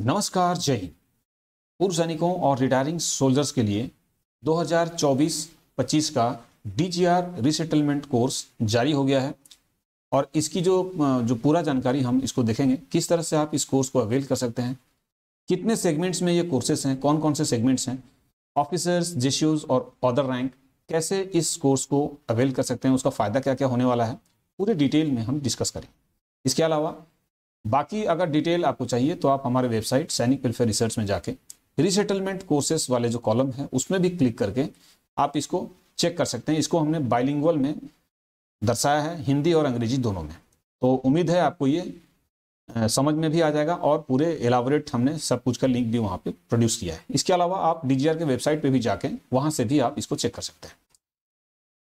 नमस्कार जय हिंद पूर्व सैनिकों और रिटायरिंग सोल्जर्स के लिए 2024-25 का डीजीआर रिसेटलमेंट कोर्स जारी हो गया है और इसकी जो जो पूरा जानकारी हम इसको देखेंगे किस तरह से आप इस कोर्स को अवेल कर सकते हैं कितने सेगमेंट्स में ये कोर्सेस हैं कौन कौन से सेगमेंट्स हैं ऑफिसर्स जेश्यूज और अदर रैंक कैसे इस कोर्स को अवेल कर सकते हैं उसका फ़ायदा क्या क्या होने वाला है पूरे डिटेल में हम डिस्कस करें इसके अलावा बाकी अगर डिटेल आपको चाहिए तो आप हमारे वेबसाइट सैनिक वेलफेयर रिसर्च में जाके रिसेटलमेंट कोर्सेस वाले जो कॉलम है उसमें भी क्लिक करके आप इसको चेक कर सकते हैं इसको हमने बाइलिंगुअल में दर्शाया है हिंदी और अंग्रेजी दोनों में तो उम्मीद है आपको ये समझ में भी आ जाएगा और पूरे एलाबोरेट हमने सब कुछ का लिंक भी वहाँ पे प्रोड्यूस किया है इसके अलावा आप डी के वेबसाइट पे भी जाके वहाँ से भी आप इसको चेक कर सकते हैं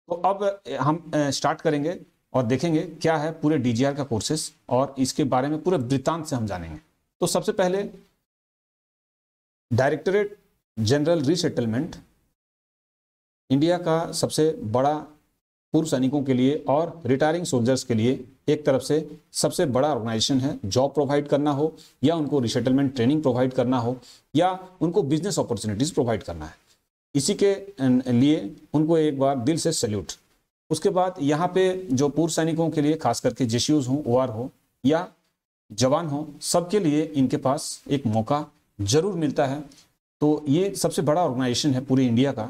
तो अब हम स्टार्ट करेंगे और देखेंगे क्या है पूरे डी का कोर्सेस और इसके बारे में पूरे वृत्तांत से हम जानेंगे तो सबसे पहले डायरेक्टरेट जनरल रिसेटलमेंट इंडिया का सबसे बड़ा पूर्व सैनिकों के लिए और रिटायरिंग सोल्जर्स के लिए एक तरफ से सबसे बड़ा ऑर्गेनाइजेशन है जॉब प्रोवाइड करना हो या उनको रिसेटलमेंट ट्रेनिंग प्रोवाइड करना हो या उनको बिजनेस अपॉर्चुनिटीज प्रोवाइड करना है इसी के अं, लिए उनको एक बार दिल से सैल्यूट उसके बाद यहाँ पे जो पूर्व सैनिकों के लिए खास करके जेसीयूज हों ओ हो या जवान हों सबके लिए इनके पास एक मौका जरूर मिलता है तो ये सबसे बड़ा ऑर्गेनाइजेशन है पूरे इंडिया का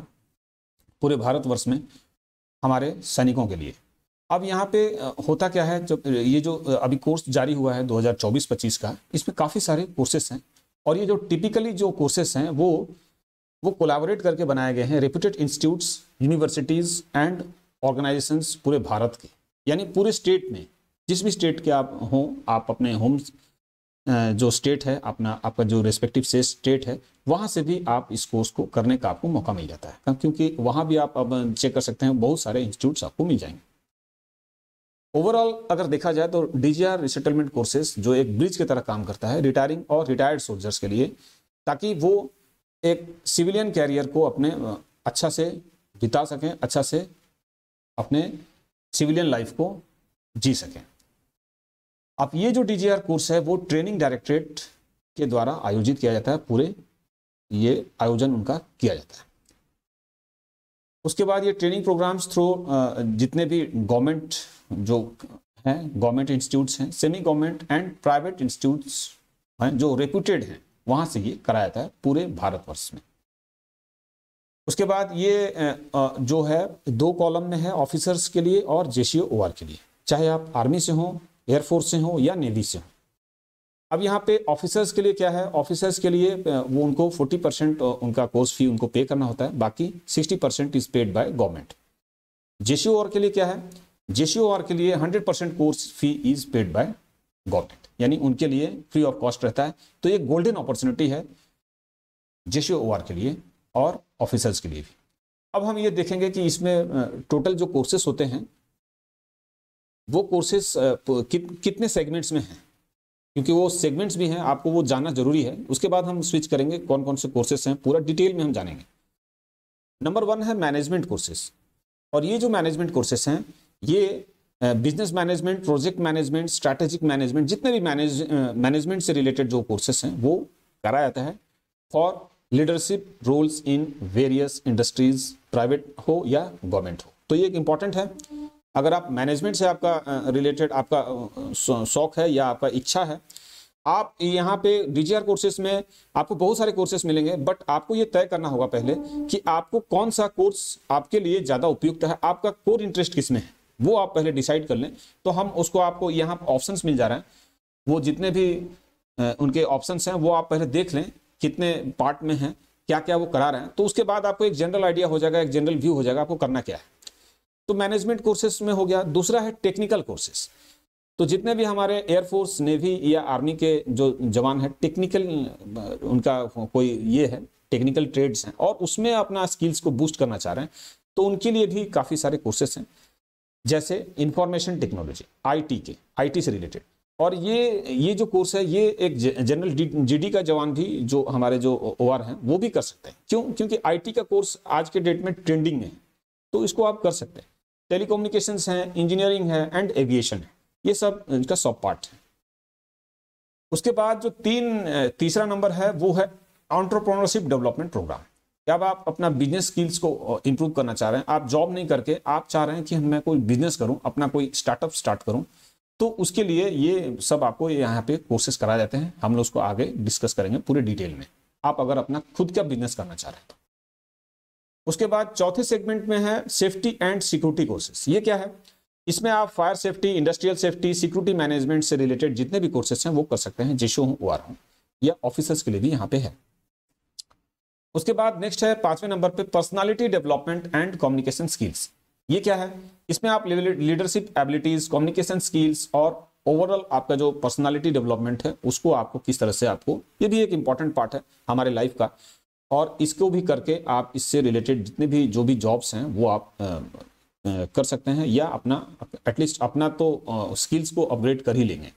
पूरे भारतवर्ष में हमारे सैनिकों के लिए अब यहाँ पे होता क्या है जब ये जो अभी कोर्स जारी हुआ है 2024-25 का इसमें काफ़ी सारे कोर्सेस हैं और ये जो टिपिकली जो कोर्सेस हैं वो वो कोलाबोरेट करके बनाए गए हैं reputed institutes universities and organisations पूरे भारत के यानी पूरे स्टेट में जिस भी स्टेट के आप हों आप अपने होम जो स्टेट है अपना आपका जो रेस्पेक्टिव से स्टेट है वहाँ से भी आप इस कोर्स को करने का आपको मौका मिल जाता है क्योंकि वहाँ भी आप अब चेक कर सकते हैं बहुत सारे इंस्टीट्यूट्स आपको मिल जाएंगे ओवरऑल अगर देखा जाए तो डीजीआर रिसेटलमेंट कोर्सेज जो एक ब्रिज की तरह काम करता है रिटायरिंग और रिटायर्ड सोल्जर्स के लिए ताकि वो एक सिविलियन कैरियर को अपने अच्छा से बिता सकें अच्छा से अपने सिविलियन लाइफ को जी सकें अब ये जो डी कोर्स है वो ट्रेनिंग डायरेक्टरेट के द्वारा आयोजित किया जाता है पूरे ये आयोजन उनका किया जाता है उसके बाद ये ट्रेनिंग प्रोग्राम्स थ्रू जितने भी गवर्नमेंट जो हैं गवर्नमेंट इंस्टीट्यूट्स हैं semi government and private institutes हैं जो रेप्यूटेड हैं वहाँ से ये कराया जाता है पूरे भारतवर्ष में उसके बाद ये जो है दो कॉलम में है ऑफिसर्स के लिए और जे ओआर के लिए चाहे आप आर्मी से हों एयरफोर्स से हों या नेवी से हों अब यहाँ पे ऑफिसर्स के लिए क्या है ऑफिसर्स के लिए वो उनको 40 परसेंट उनका कोर्स फी उनको पे करना होता है बाकी 60 percent is paid by government J R के लिए क्या है जे आर के लिए hundred percent course fee is paid by government यानी उनके लिए फ्री ऑफ कॉस्ट रहता है तो ये गोल्डन अपॉर्चुनिटी है जे आर के लिए और ऑफिसर्स के लिए भी अब हम ये देखेंगे कि इसमें टोटल जो कोर्सेस होते हैं वो कोर्सेस कितने सेगमेंट्स में हैं क्योंकि वो सेगमेंट्स भी हैं आपको वो जानना जरूरी है उसके बाद हम स्विच करेंगे कौन कौन से कोर्सेस हैं पूरा डिटेल में हम जानेंगे नंबर वन है मैनेजमेंट कोर्सेस और ये जो मैनेजमेंट कोर्सेस हैं ये business management project management strategic management जितने भी मैनेज मैनेजमेंट से रिलेटेड जो कोर्सेस हैं वो कराया जाता है for leadership roles in various industries private हो या गवर्नमेंट हो तो ये एक इम्पॉर्टेंट है अगर आप मैनेजमेंट से आपका रिलेटेड आपका शौक है या आपका इच्छा है आप यहाँ पे डीजीआर कोर्सेज में आपको बहुत सारे कोर्सेज मिलेंगे बट आपको ये तय करना होगा पहले कि आपको कौन सा कोर्स आपके लिए ज़्यादा उपयुक्त है आपका कोर इंटरेस्ट किस में है वो आप पहले डिसाइड कर लें तो हम उसको आपको यहाँ ऑप्शंस मिल जा रहे हैं वो जितने भी उनके ऑप्शंस हैं वो आप पहले देख लें कितने पार्ट में हैं क्या क्या वो करा रहे हैं तो उसके बाद आपको एक जनरल आइडिया हो जाएगा एक जनरल व्यू हो जाएगा आपको करना क्या है तो मैनेजमेंट कोर्सेस में हो गया दूसरा है टेक्निकल कोर्सेस तो जितने भी हमारे एयरफोर्स नेवी या आर्मी के जो जवान हैं टेक्निकल उनका कोई ये है टेक्निकल ट्रेड्स हैं और उसमें अपना स्किल्स को बूस्ट करना चाह रहे हैं तो उनके लिए भी काफ़ी सारे कोर्सेस हैं जैसे इंफॉर्मेशन टेक्नोलॉजी आईटी के आईटी से रिलेटेड और ये ये जो कोर्स है ये एक जनरल जीडी का जवान भी जो हमारे जो ओ हैं वो भी कर सकते हैं क्यों क्योंकि आईटी का कोर्स आज के डेट में ट्रेंडिंग है तो इसको आप कर सकते हैं टेलीकोम्युनिकेशन हैं इंजीनियरिंग है एंड एविएशन है ये सब इनका सब पार्ट है उसके बाद जो तीन तीसरा नंबर है वो है ऑन्टरप्रोनरशिप डेवलपमेंट प्रोग्राम जब आप अपना बिजनेस स्किल्स को इम्प्रूव करना चाह रहे हैं आप जॉब नहीं करके आप चाह रहे हैं कि मैं कोई बिजनेस करूं अपना कोई स्टार्टअप स्टार्ट करूं तो उसके लिए ये सब आपको यहाँ पे कोर्सेस कराए जाते हैं हम लोग उसको आगे डिस्कस करेंगे पूरे डिटेल में आप अगर अपना खुद का बिजनेस करना चाह रहे हैं तो उसके बाद चौथे सेगमेंट में है सेफ्टी एंड सिक्योरिटी कोर्सेस ये क्या है इसमें आप fire safety industrial safety security management से रिलेटेड जितने भी कोर्सेस हैं वो कर सकते हैं जिशो हूँ ओ हूँ या ऑफिसर्स के लिए भी यहाँ पे है उसके बाद नेक्स्ट है पांचवें नंबर पे personality development and communication skills ये क्या है इसमें आप लीडरशिप एबिलिटीज कम्युनिकेशन स्किल्स और ओवरऑल आपका जो पर्सनालिटी डेवलपमेंट है उसको आपको किस तरह से आपको ये भी एक इंपॉर्टेंट पार्ट है हमारे लाइफ का और इसको भी करके आप इससे रिलेटेड जितने भी जो भी जॉब्स हैं वो आप आ, आ, कर सकते हैं या अपना एटलीस्ट अपना तो स्किल्स को अपग्रेड कर ही लेंगे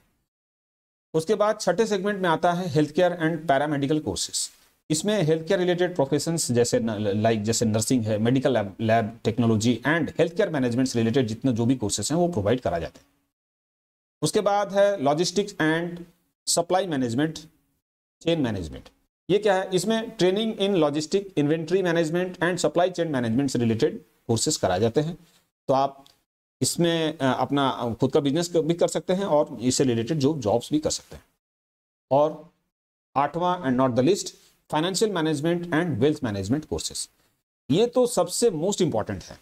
उसके बाद छठे सेगमेंट में आता है health care and paramedical courses इसमें हेल्थ केयर रिलेटेड प्रोफेशन जैसे लाइक जैसे नर्सिंग है medical lab technology and health care management से रिलेटेड जितने जो भी कोर्सेस हैं वो प्रोवाइड करा जाते हैं उसके बाद है logistics and supply management chain management ये क्या है इसमें training in logistic inventory management and supply chain management से रिलेटेड कोर्सेज कराए जाते हैं तो आप इसमें अपना खुद का बिजनेस भी कर सकते हैं और इससे रिलेटेड जो जॉब्स भी कर सकते हैं और आठवां and not the list financial management and wealth management courses ये तो सबसे मोस्ट इंपॉर्टेंट है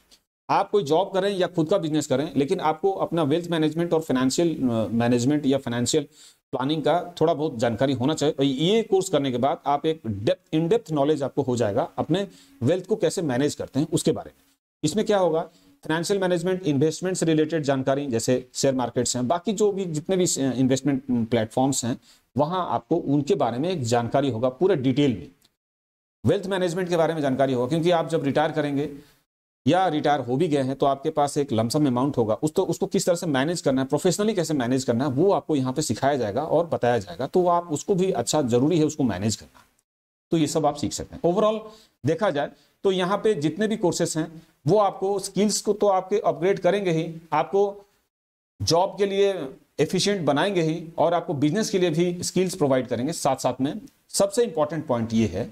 आप कोई जॉब करें या खुद का बिजनेस करें लेकिन आपको अपना वेल्थ मैनेजमेंट और फाइनेंशियल मैनेजमेंट या फाइनेंशियल प्लानिंग का थोड़ा बहुत जानकारी होना चाहिए ये कोर्स करने के बाद आप एक डेप्थ इन डेप्थ नॉलेज आपको हो जाएगा अपने वेल्थ को कैसे मैनेज करते हैं उसके बारे में इसमें क्या होगा फाइनेंशियल मैनेजमेंट इन्वेस्टमेंट से रिलेटेड जानकारी जैसे शेयर मार्केट्स हैं बाकी जो भी जितने भी इन्वेस्टमेंट प्लेटफॉर्म्स हैं वहाँ आपको उनके बारे में एक जानकारी होगा पूरे डिटेल में वेल्थ मैनेजमेंट के बारे में जानकारी होगा क्योंकि आप जब रिटायर करेंगे या रिटायर हो भी गए हैं तो आपके पास एक लमसम अमाउंट होगा उस तो उसको किस तरह से मैनेज करना है प्रोफेशनली कैसे मैनेज करना है वो आपको यहाँ पे सिखाया जाएगा और बताया जाएगा तो आप उसको भी अच्छा जरूरी है उसको मैनेज करना तो ये सब आप सीख सकते हैं ओवरऑल देखा जाए तो यहाँ पे जितने भी कोर्सेस हैं वो आपको स्किल्स को तो आपके अपग्रेड करेंगे ही आपको जॉब के लिए एफिशिएंट बनाएंगे ही और आपको बिजनेस के लिए भी स्किल्स प्रोवाइड करेंगे साथ साथ में सबसे इंपॉर्टेंट पॉइंट ये है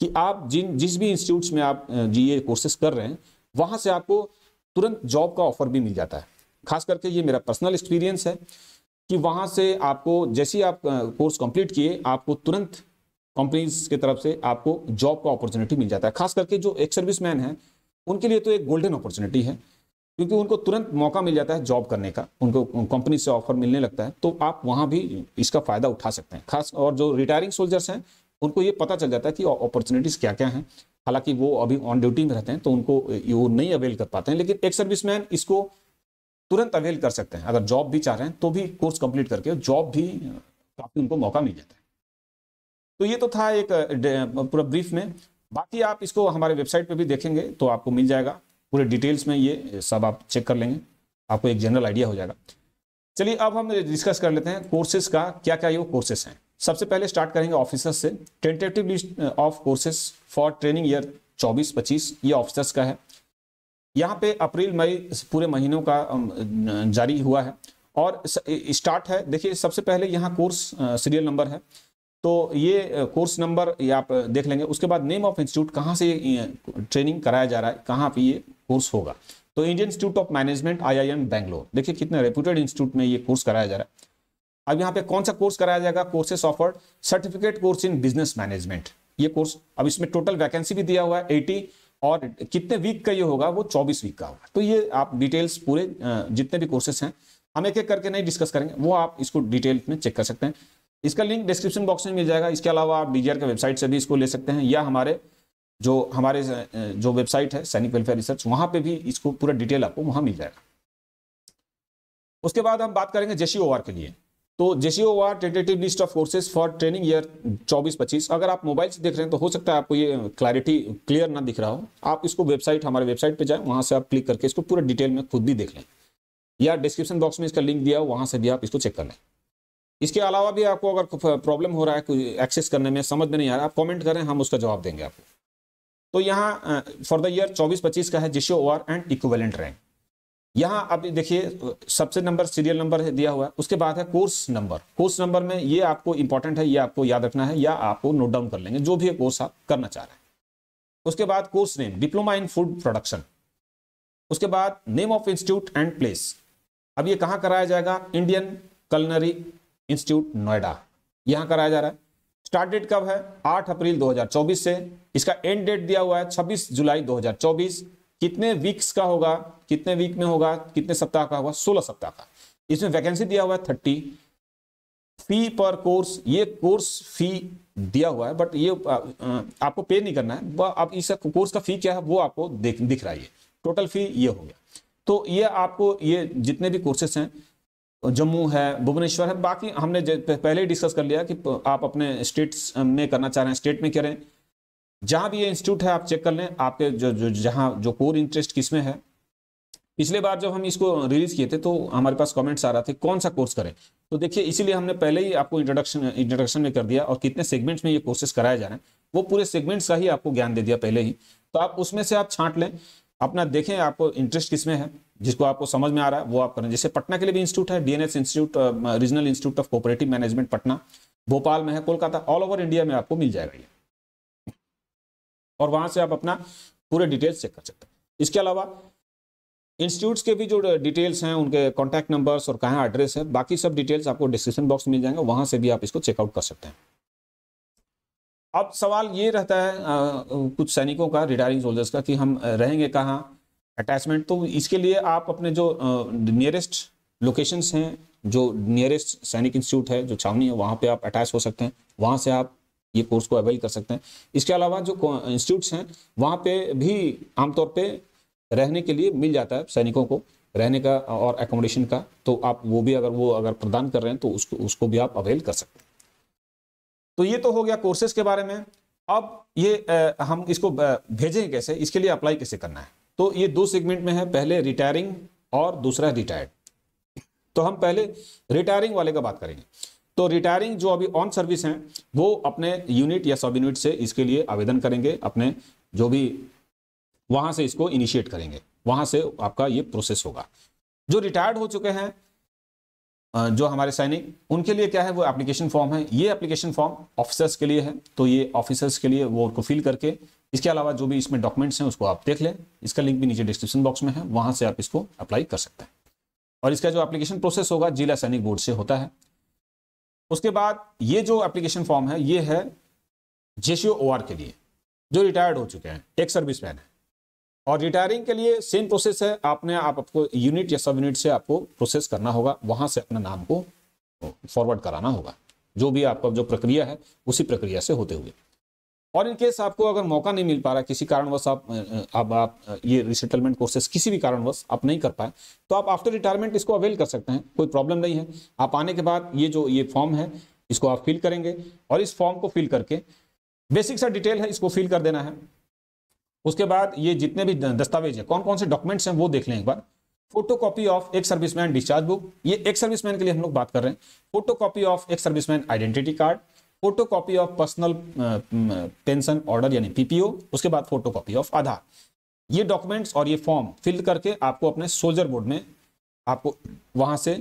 कि आप जिन जिस भी इंस्टीट्यूट्स में आप जी ये कोर्सेस कर रहे हैं वहाँ से आपको तुरंत जॉब का ऑफर भी मिल जाता है खास करके ये मेरा पर्सनल एक्सपीरियंस है कि वहाँ से आपको जैसे ही आप कोर्स कंप्लीट किए आपको तुरंत कंपनीज के तरफ से आपको जॉब का अपॉर्चुनिटी मिल जाता है खास करके जो एक सर्विस मैन है उनके लिए तो एक गोल्डन अपॉर्चुनिटी है क्योंकि उनको तुरंत मौका मिल जाता है जॉब करने का उनको कंपनी से ऑफर मिलने लगता है तो आप वहाँ भी इसका फायदा उठा सकते हैं खास और जो रिटायरिंग सोल्जर्स हैं उनको ये पता चल जाता है कि अपॉर्चुनिटीज़ क्या क्या हैं हालांकि वो अभी ऑन ड्यूटी में रहते हैं तो उनको वो नहीं अवेल कर पाते हैं लेकिन एक सर्विस इसको तुरंत अवेल कर सकते हैं अगर जॉब भी चाह रहे हैं तो भी कोर्स कंप्लीट करके जॉब भी काफ़ी उनको मौका मिल जाता है तो ये तो था एक पूरा ब्रीफ में बाकी आप इसको हमारे वेबसाइट पे भी देखेंगे तो आपको मिल जाएगा पूरे डिटेल्स में ये सब आप चेक कर लेंगे आपको एक जनरल आइडिया हो जाएगा चलिए अब हम डिस्कस कर लेते हैं कोर्सेज का क्या क्या ये कोर्सेस हैं सबसे पहले स्टार्ट करेंगे ऑफिसर्स से tentative list of courses for training year 24-25 ये ऑफिसर्स का है यहाँ पे अप्रैल मई पूरे महीनों का um, जारी हुआ है और स्टार्ट है देखिए सबसे पहले यहाँ कोर्स सीरियल uh, नंबर है तो ये कोर्स नंबर ये आप देख लेंगे उसके बाद नेम ऑफ इंस्टीट्यूट कहाँ से ट्रेनिंग कराया जा रहा है कहाँ पर ये कोर्स होगा तो Indian Institute of Management M Bangalore देखिए कितने रेप्यूटेड इंस्टीट्यूट में ये कोर्स कराया जा रहा है अब यहाँ पे कौन सा कोर्स कराया जाएगा courses offered certificate course in business management ये कोर्स अब इसमें टोटल वैकेंसी भी दिया हुआ है एटी और कितने वीक का ये होगा वो चौबीस वीक का होगा तो ये आप डिटेल्स पूरे जितने भी कोर्सेस हैं हम एक एक करके नहीं डिस्कस करेंगे वो आप इसको डिटेल में चेक कर सकते हैं इसका लिंक डिस्क्रिप्शन बॉक्स में मिल जाएगा इसके अलावा आप डीजीआर के वेबसाइट से भी इसको ले सकते हैं या हमारे जो हमारे जो वेबसाइट है सैनिक वेलफेयर रिसर्च वहाँ पे भी इसको पूरा डिटेल आपको वहाँ मिल जाएगा उसके बाद हम बात करेंगे जेसी के लिए तो JC tentative list of courses for training year 24-25 अगर आप मोबाइल से देख रहे हैं तो हो सकता है आपको ये क्लैरिटी क्लियर ना दिख रहा हो आप इसको वेबसाइट हमारे वेबसाइट पे जाएं वहाँ से आप क्लिक करके इसको पूरा डिटेल में खुद भी देख लें या डिस्क्रिप्शन बॉक्स में इसका लिंक दिया हो वहाँ से भी आप इसको चेक कर लें इसके अलावा भी आपको अगर प्रॉब्लम हो रहा है एक्सेस करने में समझ में नहीं आ रहा आप कमेंट करें हम उसका जवाब देंगे आपको तो यहाँ फॉर द ईयर 24-25 का है JCO and equivalent rank यहाँ अब देखिए सबसे नंबर सीरियल नंबर दिया हुआ है उसके बाद है कोर्स नंबर कोर्स नंबर में ये आपको इंपॉर्टेंट है ये आपको याद रखना है या आपको नोट डाउन कर लेंगे जो भी कोर्स आप करना चाह रहे हैं उसके बाद course name diploma in food production उसके बाद name of institute and place अब ये कहाँ कराया जाएगा इंडियन कलनरी इंस्टीट्यूट नोएडा यहाँ कराया जा रहा है स्टार्ट डेट कब है 8 अप्रैल 2024 से इसका एंड डेट दिया हुआ है 26 जुलाई 2024 कितने वीक्स का होगा कितने वीक में होगा कितने सप्ताह का होगा 16 सप्ताह का इसमें वैकेंसी दिया हुआ है 30 फी पर कोर्स ये कोर्स फी दिया हुआ है बट ये आ, आपको पे नहीं करना है अब इस कोर्स का फी क्या है वो आपको दिख रहा है टोटल फी ये हो गया तो ये आपको ये जितने भी कोर्सेस हैं जम्मू है भुवनेश्वर है बाकी हमने पहले ही डिस्कस कर लिया कि आप अपने स्टेट्स में करना चाह रहे हैं स्टेट में करें जहाँ भी ये इंस्टीट्यूट है आप चेक कर लें आपके जो जो जहाँ जो कोर इंटरेस्ट किस में है पिछले बार जब हम इसको रिलीज किए थे तो हमारे पास कमेंट्स आ रहा थे कौन सा कोर्स करें तो देखिए इसीलिए हमने पहले ही आपको इंट्रोडक्शन इंट्रोडक्शन में कर दिया और कितने सेगमेंट्स में ये कोर्सेज कराए जा रहे हैं वो पूरे सेगमेंट्स का ही आपको ज्ञान दे दिया पहले ही तो आप उसमें से आप छाँट लें अपना देखें आपको इंटरेस्ट किस में है जिसको आपको समझ में आ रहा है वो आप करें जैसे पटना के लिए भी इंस्टीट्यूट है DNS institute regional institute of cooperative management Patna Bhopal में है कोलकाता ऑल ओवर इंडिया में आपको मिल जाएगा ये और वहां से आप अपना पूरे डिटेल्स चेक कर सकते हैं इसके अलावा इंस्टीट्यूट्स के भी जो डिटेल्स हैं उनके कॉन्टैक्ट नंबर्स और कहाँ एड्रेस है बाकी सब डिटेल्स आपको डिस्क्रिप्शन बॉक्स मिल जाएंगे वहां से भी आप इसको चेकआउट कर सकते हैं अब सवाल ये रहता है आ, कुछ सैनिकों का रिटायरिंग सोल्जर्स का कि हम रहेंगे कहाँ अटैचमेंट तो इसके लिए आप अपने जो नियरेस्ट लोकेशंस हैं जो नियरेस्ट सैनिक इंस्टीट्यूट है जो छावनी है वहाँ पे आप अटैच हो सकते हैं वहाँ से आप ये कोर्स को अवेल कर सकते हैं इसके अलावा जो इंस्टीट्यूट्स हैं वहाँ पे भी आमतौर पे रहने के लिए मिल जाता है सैनिकों को रहने का और एकोमोडेशन का तो आप वो भी अगर वो अगर प्रदान कर रहे हैं तो उसको उसको भी आप अवेल कर सकते हैं तो ये तो हो गया कोर्सेज के बारे में अब ये हम इसको भेजें कैसे इसके लिए अप्लाई कैसे करना है तो ये दो सेगमेंट में है पहले रिटायरिंग और दूसरा रिटायर्ड तो हम पहले रिटायरिंग वाले का बात करेंगे तो रिटायरिंग जो अभी ऑन सर्विस हैं वो अपने यूनिट या सब यूनिट से इसके लिए आवेदन करेंगे अपने जो भी वहां से इसको इनिशिएट करेंगे वहां से आपका ये प्रोसेस होगा जो रिटायर्ड हो चुके हैं जो हमारे सैनिक उनके लिए क्या है वो एप्लीकेशन फॉर्म है ये एप्लीकेशन फॉर्म ऑफिसर्स के लिए है तो ये ऑफिसर्स के लिए वो उनको फिल करके इसके अलावा जो भी इसमें डॉक्यूमेंट्स हैं उसको आप देख लें इसका लिंक भी नीचे डिस्क्रिप्शन बॉक्स में है वहाँ से आप इसको अप्लाई कर सकते हैं और इसका जो एप्लीकेशन प्रोसेस होगा जिला सैनिक बोर्ड से होता है उसके बाद ये जो एप्लीकेशन फॉर्म है ये है जे ओ के लिए जो रिटायर्ड हो चुके हैं एक सर्विस मैन है और रिटायरिंग के लिए सेम प्रोसेस है आपने आप आपको यूनिट या सब यूनिट से आपको प्रोसेस करना होगा वहाँ से अपना नाम को फॉरवर्ड कराना होगा जो भी आपका जो प्रक्रिया है उसी प्रक्रिया से होते हुए और इन केस आपको अगर मौका नहीं मिल पा रहा किसी कारणवश आप अब आप ये रिसेटलमेंट कोर्सेस किसी भी कारणवश आप नहीं कर पाए तो आप आफ्टर रिटायरमेंट इसको अवेल कर सकते हैं कोई प्रॉब्लम नहीं है आप आने के बाद ये जो ये फॉर्म है इसको आप फिल करेंगे और इस फॉर्म को फिल करके बेसिक सा डिटेल है इसको फिल कर देना है उसके बाद ये जितने भी दस्तावेज है कौन कौन से डॉक्यूमेंट्स हैं वो देख लें एक बार photocopy of ex serviceman discharge book ये एक सर्विसमैन के लिए हम लोग बात कर रहे हैं photocopy of ex serviceman identity card photocopy of personal pension order यानी पीपीओ उसके बाद फोटो कॉपी ऑफ आधार ये डॉक्यूमेंट्स और ये फॉर्म फिल करके आपको अपने सोल्जर बोर्ड में आपको वहां से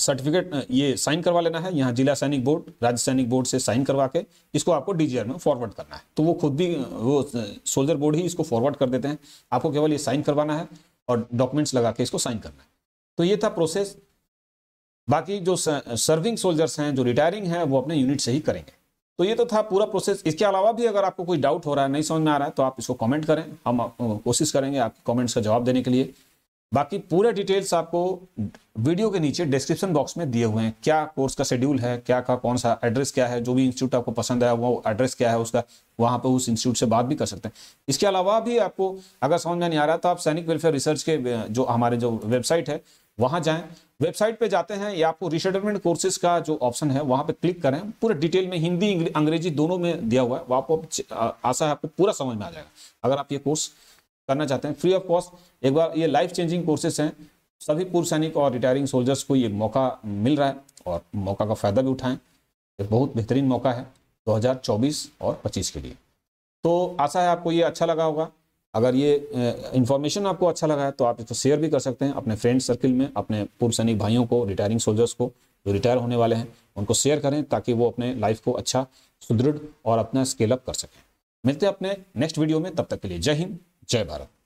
सर्टिफिकेट uh, ये साइन करवा लेना है यहाँ जिला सैनिक बोर्ड राज्य सैनिक बोर्ड से साइन करवा के इसको आपको डीजीआर में फॉरवर्ड करना है तो वो खुद भी uh, वो सोल्जर uh, बोर्ड ही इसको फॉरवर्ड कर देते हैं आपको केवल ये साइन करवाना है और डॉक्यूमेंट्स लगा के इसको साइन करना है तो ये था प्रोसेस बाकी जो सर्विंग सोल्जर्स हैं जो रिटायरिंग हैं वो अपने यूनिट से ही करेंगे तो ये तो था पूरा प्रोसेस इसके अलावा भी अगर आपको कोई डाउट हो रहा है नहीं समझ में आ रहा है तो आप इसको कमेंट करें हम कोशिश करेंगे आपके कमेंट्स का जवाब देने के लिए बाकी पूरे डिटेल्स आपको वीडियो के नीचे डिस्क्रिप्शन बॉक्स में दिए हुए हैं क्या कोर्स का शेड्यूल है क्या का कौन सा एड्रेस क्या है जो भी इंस्टीट्यूट आपको पसंद है वो एड्रेस क्या है उसका वहाँ पर उस इंस्टीट्यूट से बात भी कर सकते हैं इसके अलावा भी आपको अगर समझ में नहीं आ रहा तो आप सैनिक वेलफेयर रिसर्च के जो हमारे जो वेबसाइट है वहाँ जाएँ वेबसाइट पे जाते हैं या आपको रिशेडमेंट कोर्सेज का जो ऑप्शन है वहाँ पे क्लिक करें पूरे डिटेल में हिंदी अंग्रेजी दोनों में दिया हुआ है वहां पर आशा है आपको पूरा समझ में आ जाएगा अगर आप ये कोर्स करना चाहते हैं फ्री ऑफ कॉस्ट एक बार ये लाइफ चेंजिंग कोर्सेज हैं सभी पूर्व सैनिक और रिटायरिंग सोल्जर्स को ये मौका मिल रहा है और मौका का फ़ायदा भी उठाएं ये बहुत बेहतरीन मौका है 2024 और 25 के लिए तो आशा है आपको ये अच्छा लगा होगा अगर ये इन्फॉर्मेशन आपको अच्छा लगा है तो आप इसको शेयर भी कर सकते हैं अपने फ्रेंड सर्किल में अपने पूर्व सैनिक भाइयों को रिटायरिंग सोल्जर्स को जो रिटायर होने वाले हैं उनको शेयर करें ताकि वो अपने लाइफ को अच्छा सुदृढ़ और अपना स्केल अप कर सकें मिलते हैं अपने नेक्स्ट वीडियो में तब तक के लिए जय हिंद जय भारत